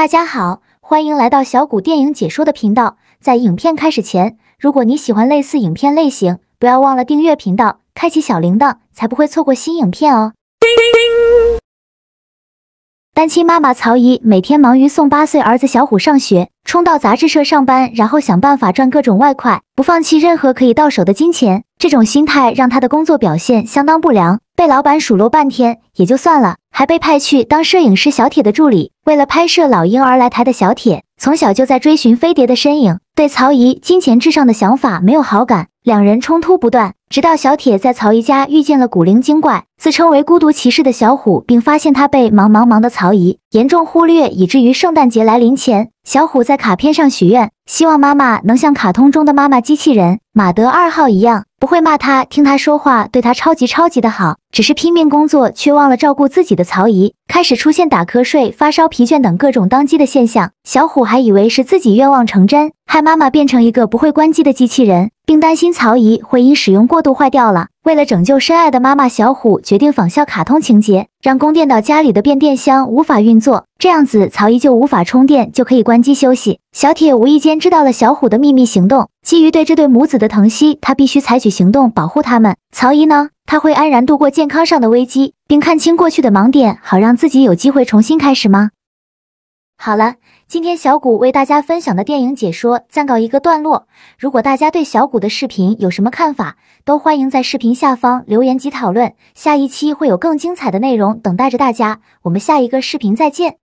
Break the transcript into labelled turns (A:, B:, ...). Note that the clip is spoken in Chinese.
A: 大家好，欢迎来到小谷电影解说的频道。在影片开始前，如果你喜欢类似影片类型，不要忘了订阅频道，开启小铃铛，才不会错过新影片哦。单亲妈妈曹姨每天忙于送八岁儿子小虎上学，冲到杂志社上班，然后想办法赚各种外快，不放弃任何可以到手的金钱。这种心态让她的工作表现相当不良，被老板数落半天也就算了，还被派去当摄影师小铁的助理。为了拍摄老婴儿来台的小铁，从小就在追寻飞碟的身影，对曹姨金钱至上的想法没有好感。两人冲突不断，直到小铁在曹姨家遇见了古灵精怪、自称为孤独骑士的小虎，并发现他被忙忙忙的曹姨严重忽略，以至于圣诞节来临前，小虎在卡片上许愿，希望妈妈能像卡通中的妈妈机器人马德二号一样。不会骂他，听他说话，对他超级超级的好，只是拼命工作，却忘了照顾自己的曹姨，开始出现打瞌睡、发烧、疲倦等各种当机的现象。小虎还以为是自己愿望成真，害妈妈变成一个不会关机的机器人，并担心曹姨会因使用过度坏掉了。为了拯救深爱的妈妈，小虎决定仿效卡通情节，让供电到家里的变电箱无法运作，这样子曹姨就无法充电，就可以关机休息。小铁无意间知道了小虎的秘密行动。基于对这对母子的疼惜，他必须采取行动保护他们。曹姨呢？她会安然度过健康上的危机，并看清过去的盲点，好让自己有机会重新开始吗？好了，今天小谷为大家分享的电影解说暂告一个段落。如果大家对小谷的视频有什么看法，都欢迎在视频下方留言及讨论。下一期会有更精彩的内容等待着大家。我们下一个视频再见。